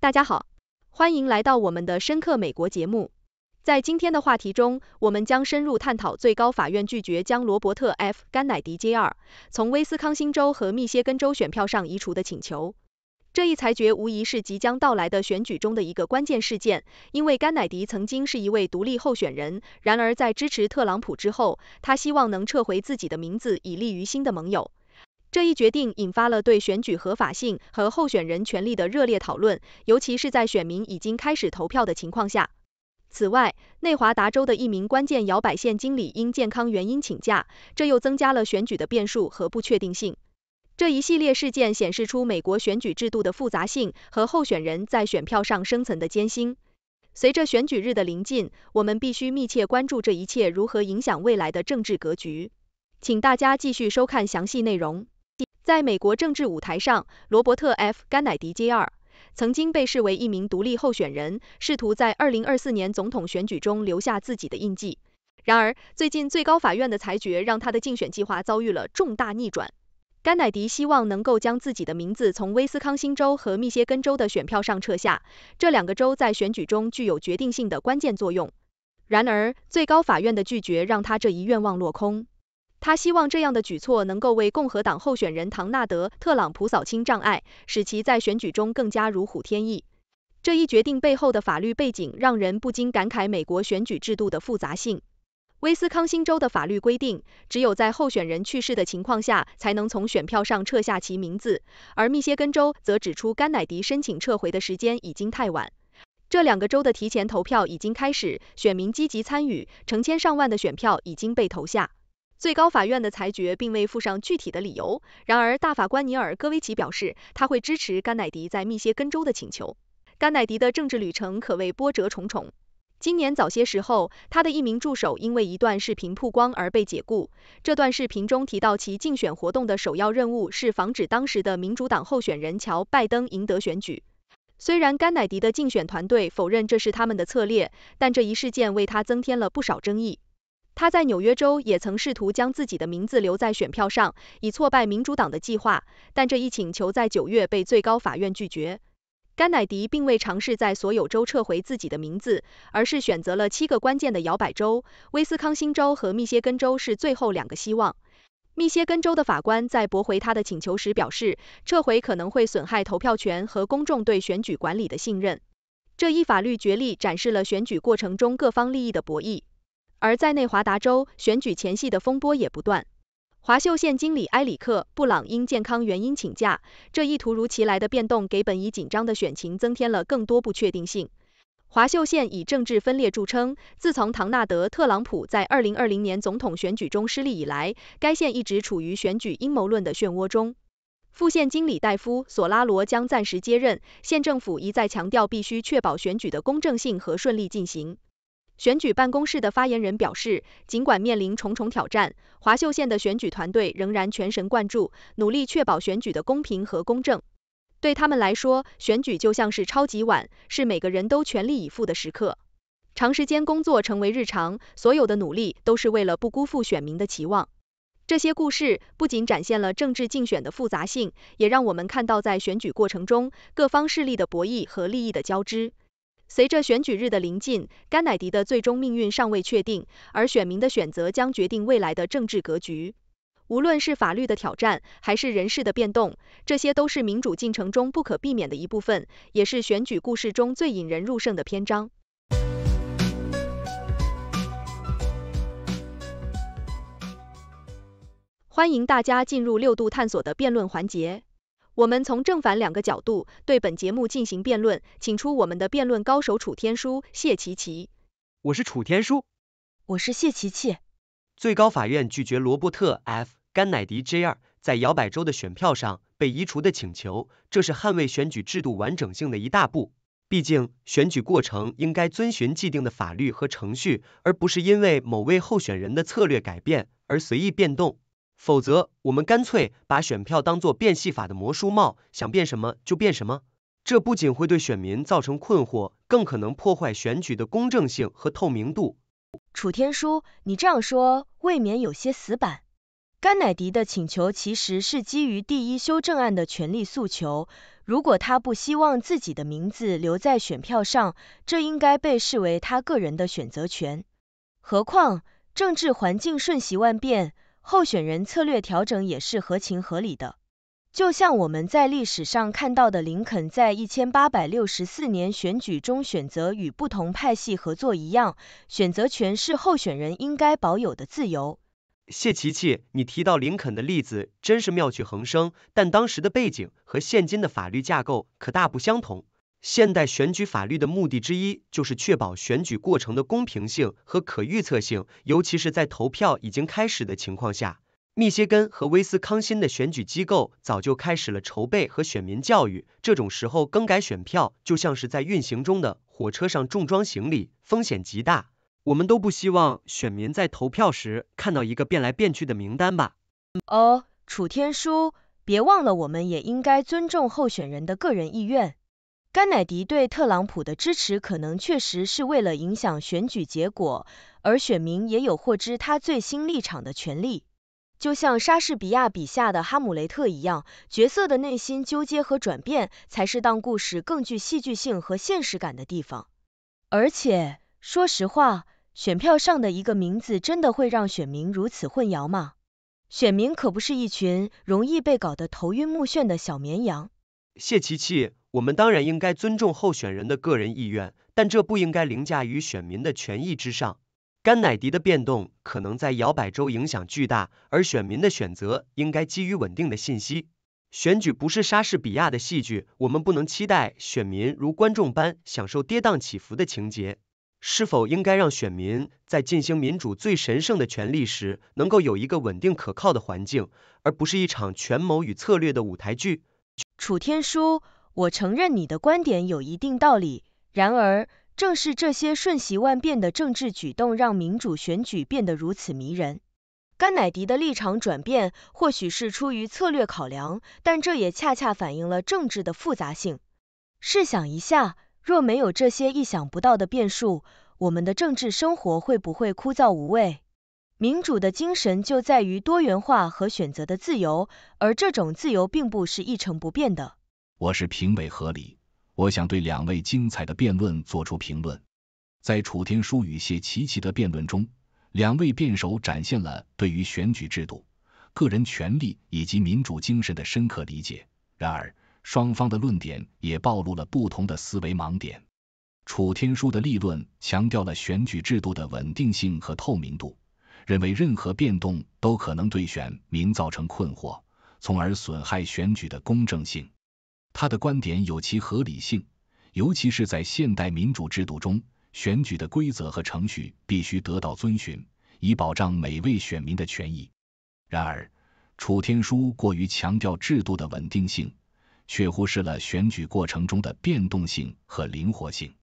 大家好，欢迎来到我们的深刻美国节目。在今天的话题中，我们将深入探讨最高法院拒绝将罗伯特 ·F· 甘乃迪 Jr. 从威斯康星州和密歇根州选票上移除的请求。这一裁决无疑是即将到来的选举中的一个关键事件，因为甘乃迪曾经是一位独立候选人，然而在支持特朗普之后，他希望能撤回自己的名字以利于新的盟友。这一决定引发了对选举合法性和候选人权利的热烈讨论，尤其是在选民已经开始投票的情况下。此外，内华达州的一名关键摇摆县经理因健康原因请假，这又增加了选举的变数和不确定性。这一系列事件显示出美国选举制度的复杂性和候选人在选票上生存的艰辛。随着选举日的临近，我们必须密切关注这一切如何影响未来的政治格局。请大家继续收看详细内容。在美国政治舞台上，罗伯特 ·F· 甘乃迪 Jr 曾经被视为一名独立候选人，试图在2024年总统选举中留下自己的印记。然而，最近最高法院的裁决让他的竞选计划遭遇了重大逆转。甘乃迪希望能够将自己的名字从威斯康星州和密歇根州的选票上撤下，这两个州在选举中具有决定性的关键作用。然而，最高法院的拒绝让他这一愿望落空。他希望这样的举措能够为共和党候选人唐纳德·特朗普扫清障碍，使其在选举中更加如虎添翼。这一决定背后的法律背景让人不禁感慨美国选举制度的复杂性。威斯康星州的法律规定，只有在候选人去世的情况下，才能从选票上撤下其名字；而密歇根州则指出，甘乃迪申请撤回的时间已经太晚。这两个州的提前投票已经开始，选民积极参与，成千上万的选票已经被投下。最高法院的裁决并未附上具体的理由，然而大法官尼尔·戈维奇表示，他会支持甘乃迪在密歇根州的请求。甘乃迪的政治旅程可谓波折重重。今年早些时候，他的一名助手因为一段视频曝光而被解雇，这段视频中提到其竞选活动的首要任务是防止当时的民主党候选人乔·拜登赢得选举。虽然甘乃迪的竞选团队否认这是他们的策略，但这一事件为他增添了不少争议。他在纽约州也曾试图将自己的名字留在选票上，以挫败民主党的计划，但这一请求在九月被最高法院拒绝。甘乃迪并未尝试在所有州撤回自己的名字，而是选择了七个关键的摇摆州。威斯康星州和密歇根州是最后两个希望。密歇根州的法官在驳回他的请求时表示，撤回可能会损害投票权和公众对选举管理的信任。这一法律决力展示了选举过程中各方利益的博弈。而在内华达州，选举前夕的风波也不断。华秀县经理埃里克·布朗因健康原因请假，这一突如其来的变动给本已紧张的选情增添了更多不确定性。华秀县以政治分裂著称，自从唐纳德·特朗普在二零二零年总统选举中失利以来，该县一直处于选举阴谋论的漩涡中。副县经理戴夫·索拉罗将暂时接任，县政府一再强调必须确保选举的公正性和顺利进行。选举办公室的发言人表示，尽管面临重重挑战，华秀县的选举团队仍然全神贯注，努力确保选举的公平和公正。对他们来说，选举就像是超级碗，是每个人都全力以赴的时刻。长时间工作成为日常，所有的努力都是为了不辜负选民的期望。这些故事不仅展现了政治竞选的复杂性，也让我们看到在选举过程中各方势力的博弈和利益的交织。随着选举日的临近，甘乃迪的最终命运尚未确定，而选民的选择将决定未来的政治格局。无论是法律的挑战，还是人事的变动，这些都是民主进程中不可避免的一部分，也是选举故事中最引人入胜的篇章。欢迎大家进入六度探索的辩论环节。我们从正反两个角度对本节目进行辩论，请出我们的辩论高手楚天舒、谢琪琪。我是楚天舒，我是谢琪琪。最高法院拒绝罗伯特 ·F· 甘乃迪 Jr 在摇摆州的选票上被移除的请求，这是捍卫选举制度完整性的一大步。毕竟，选举过程应该遵循既定的法律和程序，而不是因为某位候选人的策略改变而随意变动。否则，我们干脆把选票当作变戏法的魔术帽，想变什么就变什么。这不仅会对选民造成困惑，更可能破坏选举的公正性和透明度。楚天舒，你这样说未免有些死板。甘乃迪的请求其实是基于第一修正案的权利诉求。如果他不希望自己的名字留在选票上，这应该被视为他个人的选择权。何况，政治环境瞬息万变。候选人策略调整也是合情合理的，就像我们在历史上看到的林肯在一千八百六十四年选举中选择与不同派系合作一样，选择权是候选人应该保有的自由。谢琪琪，你提到林肯的例子真是妙趣横生，但当时的背景和现今的法律架构可大不相同。现代选举法律的目的之一就是确保选举过程的公平性和可预测性，尤其是在投票已经开始的情况下。密歇根和威斯康辛的选举机构早就开始了筹备和选民教育，这种时候更改选票就像是在运行中的火车上重装行李，风险极大。我们都不希望选民在投票时看到一个变来变去的名单吧？哦，楚天舒，别忘了，我们也应该尊重候选人的个人意愿。甘乃迪对特朗普的支持可能确实是为了影响选举结果，而选民也有获知他最新立场的权利。就像莎士比亚笔下的哈姆雷特一样，角色的内心纠结和转变才是当故事更具戏剧性和现实感的地方。而且，说实话，选票上的一个名字真的会让选民如此混淆吗？选民可不是一群容易被搞得头晕目眩的小绵羊。谢琪琪。我们当然应该尊重候选人的个人意愿，但这不应该凌驾于选民的权益之上。甘乃迪的变动可能在摇摆州影响巨大，而选民的选择应该基于稳定的信息。选举不是莎士比亚的戏剧，我们不能期待选民如观众般享受跌宕起伏的情节。是否应该让选民在进行民主最神圣的权利时，能够有一个稳定可靠的环境，而不是一场权谋与策略的舞台剧？楚天舒。我承认你的观点有一定道理，然而正是这些瞬息万变的政治举动，让民主选举变得如此迷人。甘乃迪的立场转变或许是出于策略考量，但这也恰恰反映了政治的复杂性。试想一下，若没有这些意想不到的变数，我们的政治生活会不会枯燥无味？民主的精神就在于多元化和选择的自由，而这种自由并不是一成不变的。我是评委何礼，我想对两位精彩的辩论做出评论。在楚天舒与谢琪琪的辩论中，两位辩手展现了对于选举制度、个人权利以及民主精神的深刻理解。然而，双方的论点也暴露了不同的思维盲点。楚天舒的立论强调了选举制度的稳定性和透明度，认为任何变动都可能对选民造成困惑，从而损害选举的公正性。他的观点有其合理性，尤其是在现代民主制度中，选举的规则和程序必须得到遵循，以保障每位选民的权益。然而，楚天书过于强调制度的稳定性，却忽视了选举过程中的变动性和灵活性。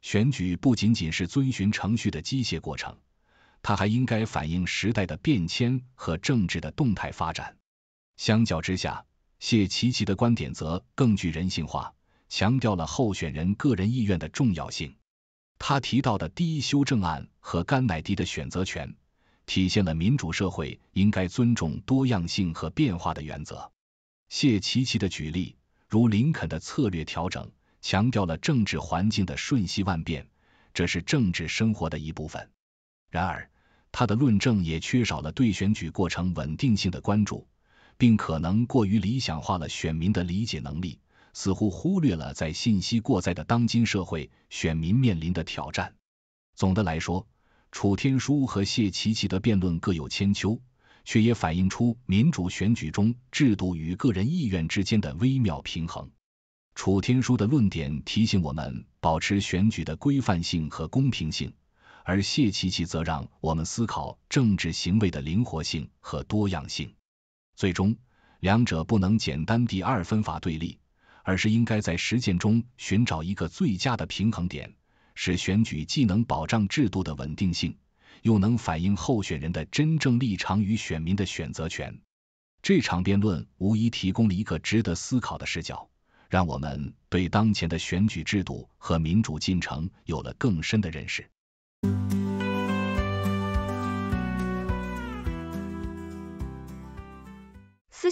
选举不仅仅是遵循程序的机械过程，它还应该反映时代的变迁和政治的动态发展。相较之下，谢奇奇的观点则更具人性化，强调了候选人个人意愿的重要性。他提到的第一修正案和甘乃迪的选择权，体现了民主社会应该尊重多样性和变化的原则。谢奇奇的举例，如林肯的策略调整，强调了政治环境的瞬息万变，这是政治生活的一部分。然而，他的论证也缺少了对选举过程稳定性的关注。并可能过于理想化了选民的理解能力，似乎忽略了在信息过载的当今社会，选民面临的挑战。总的来说，楚天书和谢琪琪的辩论各有千秋，却也反映出民主选举中制度与个人意愿之间的微妙平衡。楚天书的论点提醒我们保持选举的规范性和公平性，而谢琪琪则让我们思考政治行为的灵活性和多样性。最终，两者不能简单地二分法对立，而是应该在实践中寻找一个最佳的平衡点，使选举既能保障制度的稳定性，又能反映候选人的真正立场与选民的选择权。这场辩论无疑提供了一个值得思考的视角，让我们对当前的选举制度和民主进程有了更深的认识。